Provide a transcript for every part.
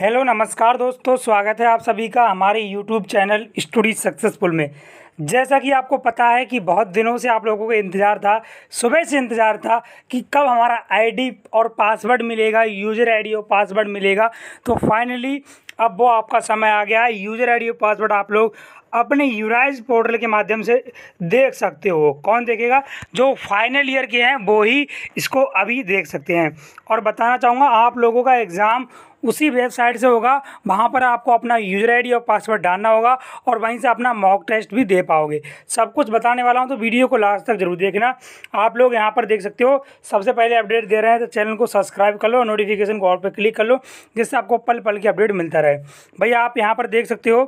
hello नमस्कार दोस्तों स्वागत है आप सभी का हमारे यूट्यूब चैनल स्टोरी सक्सेसफुल में जैसा कि आपको पता है कि बहुत दिनों से आप लोगों को इंतज़ार था सुबह से इंतज़ार था कि कब हमारा आईडी और पासवर्ड मिलेगा यूज़र आईडी और पासवर्ड मिलेगा तो फाइनली अब वो आपका समय आ गया है यूज़र आईडी और पासवर्ड आप लोग अपने यूराइज पोर्टल के माध्यम से देख सकते हो कौन देखेगा जो फाइनल ईयर के हैं वो ही इसको अभी देख सकते हैं और बताना चाहूँगा आप लोगों का एग्ज़ाम उसी वेबसाइट से होगा वहाँ पर आपको अपना यूजर आई और पासवर्ड डालना होगा और वहीं से अपना मॉक टेस्ट भी दे पाओगे सब कुछ बताने वाला हूँ तो वीडियो को लास्ट तक जरूर देखना आप लोग यहाँ पर देख सकते हो सबसे पहले अपडेट दे रहे हैं तो चैनल को सब्सक्राइब कर लो नोटिफिकेशन को और पर क्लिक कर लो जिससे आपको पल पल की अपडेट मिलता रहे भैया आप यहाँ पर देख सकते हो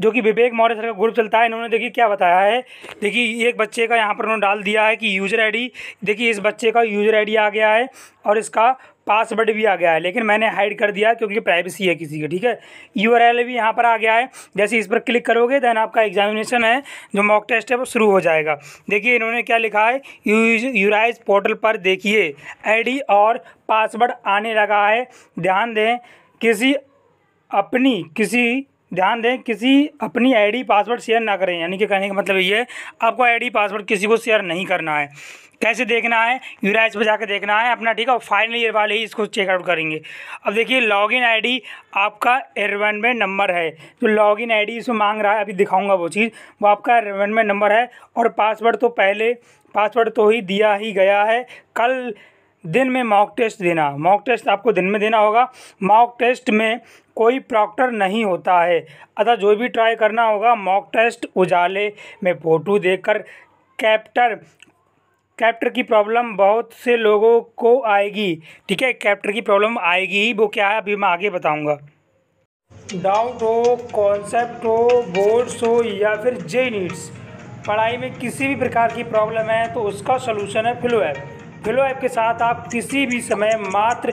जो कि विवेक मौर्य सर का ग्रुप चलता है इन्होंने देखिए क्या बताया है देखिए एक बच्चे का यहाँ पर उन्होंने डाल दिया है कि यूज़र आईडी देखिए इस बच्चे का यूज़र आईडी आ गया है और इसका पासवर्ड भी आ गया है लेकिन मैंने हाइड कर दिया क्योंकि प्राइवेसी है किसी की ठीक है यू भी यहाँ पर आ गया है जैसे इस पर क्लिक करोगे देन आपका एग्जामिनेशन है जो मॉक टेस्ट है वो शुरू हो जाएगा देखिए इन्होंने क्या लिखा है यूराइज पोर्टल पर देखिए आईडी और पासवर्ड आने लगा है ध्यान दें किसी अपनी किसी ध्यान दें किसी अपनी आईडी पासवर्ड शेयर ना करें यानी कि कहने का मतलब ये है आपको आईडी पासवर्ड किसी को शेयर नहीं करना है कैसे देखना है यूराइज पर जाकर देखना है अपना ठीक है फाइनल ईयर वाले ही इसको चेकआउट करेंगे अब देखिए लॉगिन आईडी आपका में नंबर है जो तो लॉगिन आईडी इसमें मांग रहा है अभी दिखाऊंगा वो चीज़ वो आपका में नंबर है और पासवर्ड तो पहले पासवर्ड तो ही दिया ही गया है कल दिन में मॉक टेस्ट देना मॉक टेस्ट आपको दिन में देना होगा मॉक टेस्ट में कोई प्रॉक्टर नहीं होता है अतः जो भी ट्राई करना होगा मॉक टेस्ट उजाले में फ़ोटो देकर कैप्टर कैप्टर की प्रॉब्लम बहुत से लोगों को आएगी ठीक है कैप्टर की प्रॉब्लम आएगी वो क्या है अभी मैं आगे बताऊंगा डाउट हो कॉन्सेप्ट हो बोर्ड्स हो या फिर जे नीड्स पढ़ाई में किसी भी प्रकार की प्रॉब्लम है तो उसका सलूशन है फ्लो ऐप फिलो ऐप के साथ आप किसी भी समय मात्र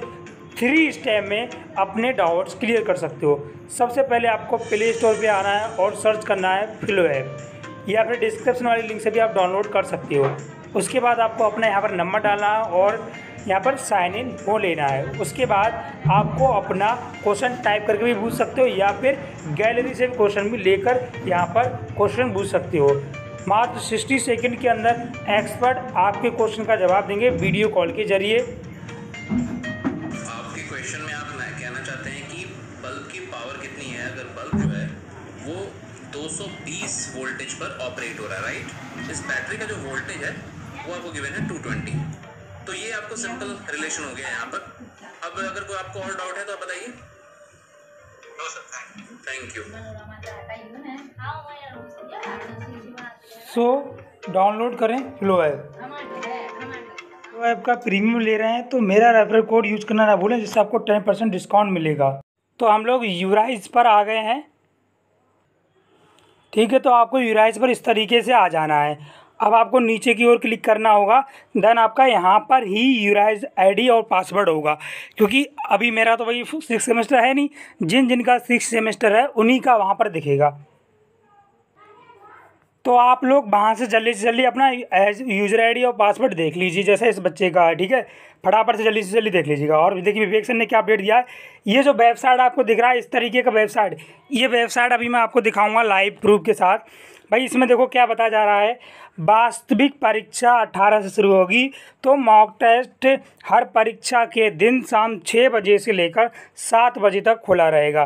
थ्री स्टेप में अपने डाउट्स क्लियर कर सकते हो सबसे पहले आपको प्ले स्टोर पर आना है और सर्च करना है फिलो ऐप या फिर डिस्क्रिप्शन वाली लिंक से भी आप डाउनलोड कर सकते हो उसके बाद आपको अपना यहाँ पर नंबर डालना है और यहाँ पर साइन इन हो लेना है उसके बाद आपको अपना क्वेश्चन टाइप करके भी पूछ सकते हो या फिर गैलरी से भी क्वेश्चन भी लेकर यहाँ पर क्वेश्चन पूछ सकते हो मात्र सिक्सटी सेकेंड के अंदर एक्सपर्ट आपके क्वेश्चन का जवाब देंगे वीडियो कॉल के जरिए आपके क्वेश्चन में आप कहना चाहते हैं कि बल्ब की पावर कितनी है अगर बल्ब जो है वो 220 वोल्टेज पर ऑपरेट हो रहा है राइट इस बैटरी का जो वोल्टेज है वो आपको गिवन है टू तो ये आपको सिंपल रिलेशन हो गया यहाँ पर अब अगर कोई आपको और डाउट है तो आप बताइए थैंक यू सो डाउनलोड करें फ्लो ऐप फ्लो ऐप का प्रीमियम ले रहे हैं तो मेरा रेफरल कोड यूज़ करना ना भूलें जिससे आपको टेन परसेंट डिस्काउंट मिलेगा तो हम लोग यूराइज पर आ गए हैं ठीक है तो आपको यूराइज पर इस तरीके से आ जाना है अब आपको नीचे की ओर क्लिक करना होगा देन आपका यहाँ पर ही यूराइज आईडी और पासवर्ड होगा क्योंकि अभी मेरा तो भाई सिक्स सेमेस्टर है नहीं जिन जिनका सिक्स सेमेस्टर है उन्हीं का वहाँ पर दिखेगा तो आप लोग वहाँ से जल्दी से जल्दी अपना यूज़र आईडी और पासवर्ड देख लीजिए जैसे इस बच्चे का है ठीक है फटाफट से जल्दी से जल्दी देख लीजिएगा और देखिए विवेक सर ने क्या अपडेट दिया है ये जो वेबसाइट आपको दिख रहा है इस तरीके का वेबसाइट ये वेबसाइट अभी मैं आपको दिखाऊंगा लाइव प्रूफ के साथ भाई इसमें देखो क्या बताया जा रहा है वास्तविक परीक्षा अठारह से शुरू होगी तो मॉक टेस्ट हर परीक्षा के दिन शाम छः बजे से लेकर सात बजे तक खुला रहेगा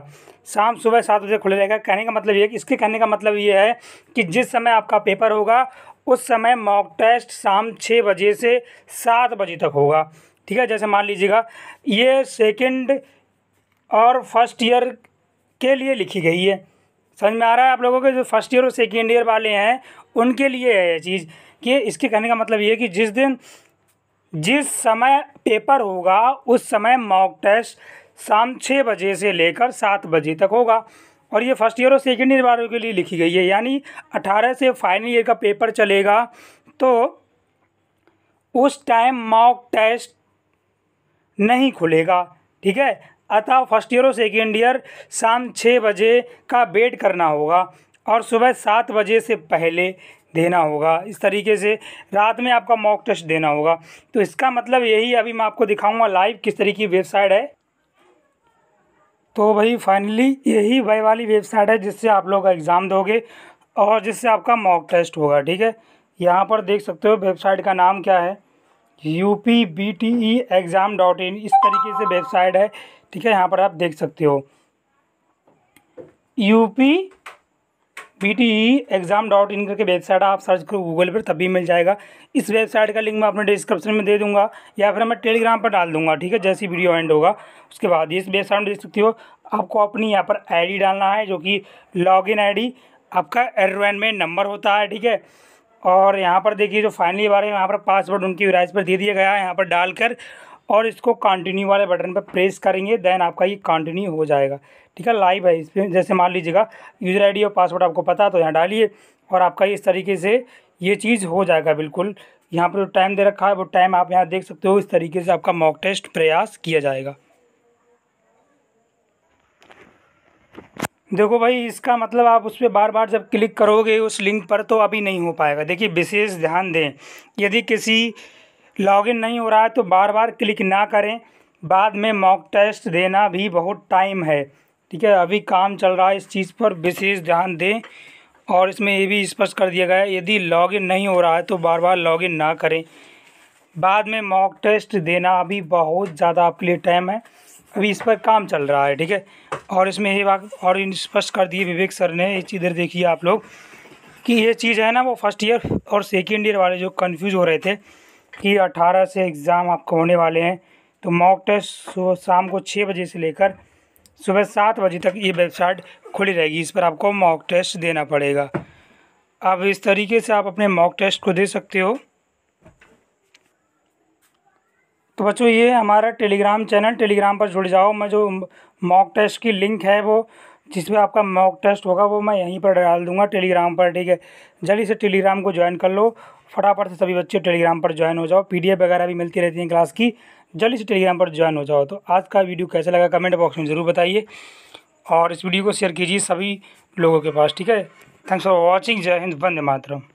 शाम सुबह सात बजे खुला रहेगा कहने का मतलब ये कि इसके कहने का मतलब ये है कि जिस समय आपका पेपर होगा उस समय मॉक टेस्ट शाम छः बजे से सात बजे तक होगा ठीक है जैसे मान लीजिएगा ये सेकेंड और फर्स्ट ईयर के लिए लिखी गई है समझ में आ रहा है आप लोगों के जो फर्स्ट ईयर और सेकेंड ईयर वाले हैं उनके लिए है ये चीज़ कि इसके कहने का मतलब ये कि जिस दिन जिस समय पेपर होगा उस समय मॉक टेस्ट शाम छः बजे से लेकर सात बजे तक होगा और ये फर्स्ट ईयर और सेकेंड ईयर वालों के लिए लिखी गई है यानी अठारह से फाइनल ईयर का पेपर चलेगा तो उस टाइम मॉक टेस्ट नहीं खुलेगा ठीक है अतः फर्स्ट ईयर और सेकेंड ईयर शाम छः बजे का वेट करना होगा और सुबह सात बजे से पहले देना होगा इस तरीके से रात में आपका मॉक टेस्ट देना होगा तो इसका मतलब यही अभी मैं आपको दिखाऊंगा लाइव किस तरीके की वेबसाइट है तो भाई फाइनली यही वही वाली वेबसाइट है जिससे आप लोग एग्ज़ाम दोगे और जिससे आपका मॉक टेस्ट होगा ठीक है यहाँ पर देख सकते हो वेबसाइट का नाम क्या है U P B T E exam dot in इस तरीके से वेबसाइट है ठीक है यहाँ पर आप देख सकते हो UP B T E exam dot in करके वेबसाइट आप सर्च करो गूगल पर तभी मिल जाएगा इस वेबसाइट का लिंक मैं अपने डिस्क्रिप्शन में दे दूंगा या फिर मैं टेलीग्राम पर डाल दूंगा ठीक है जैसी वीडियो एंड होगा उसके बाद इस वेबसाइट में देख सकते हो आपको अपनी यहाँ पर आईडी डालना है जो कि लॉगिन आईडी आपका एरोन में नंबर होता है ठीक है और यहाँ पर देखिए जो फाइनली बार है यहाँ पर पासवर्ड उनकी राइज पर दे दिया गया है यहाँ पर डालकर और इसको कंटिन्यू वाले बटन पर प्रेस करेंगे देन आपका ये कंटिन्यू हो जाएगा ठीक है लाइव है इस पर जैसे मान लीजिएगा यूज़र आईडी और पासवर्ड आपको पता तो यहाँ डालिए और आपका इस तरीके से ये चीज़ हो जाएगा बिल्कुल यहाँ पर जो टाइम दे रखा है वो टाइम आप यहाँ देख सकते हो इस तरीके से आपका मॉक टेस्ट प्रयास किया जाएगा देखो भाई इसका मतलब आप उस पर बार बार जब क्लिक करोगे उस लिंक पर तो अभी नहीं हो पाएगा देखिए विशेष ध्यान दें यदि किसी लॉगिन नहीं हो रहा है तो बार बार क्लिक ना करें बाद में मॉक टेस्ट देना भी बहुत टाइम है ठीक है अभी काम चल रहा है इस चीज़ पर विशेष ध्यान दें और इसमें ये भी स्पष्ट कर दिया गया है यदि लॉगिन नहीं हो रहा है तो बार बार लॉगिन ना करें बाद में मॉक टेस्ट देना अभी बहुत ज़्यादा आपके लिए टाइम है अभी इस पर काम चल रहा है ठीक है और इसमें ये बात और स्पष्ट कर दिए विवेक सर ने ये चीज़ देखिए आप लोग कि ये चीज़ है ना वो फर्स्ट ईयर और सेकेंड ईयर वाले जो कन्फ्यूज़ हो रहे थे की 18 से एग्ज़ाम आपको होने वाले हैं तो मॉक टेस्ट शाम को छः बजे से लेकर सुबह सात बजे तक ये वेबसाइट खुली रहेगी इस पर आपको मॉक टेस्ट देना पड़ेगा अब इस तरीके से आप अपने मॉक टेस्ट को दे सकते हो तो बच्चों ये हमारा टेलीग्राम चैनल टेलीग्राम पर जुड़ जाओ मैं जो मॉक टेस्ट की लिंक है वो जिसमें आपका मॉक टेस्ट होगा वो मैं यहीं पर डाल दूंगा टेलीग्राम पर ठीक है जल्दी से टेलीग्राम को ज्वाइन कर लो फटाफट से सभी बच्चे टेलीग्राम पर ज्वाइन हो जाओ पीडीएफ वगैरह भी मिलती रहती है क्लास की जल्दी से टेलीग्राम पर ज्वाइन हो जाओ तो आज का वीडियो कैसा लगा कमेंट बॉक्स में ज़रूर बताइए और इस वीडियो को शेयर कीजिए सभी लोगों के पास ठीक है थैंक्स फॉर वॉचिंग जय हिंद वंदे मातरम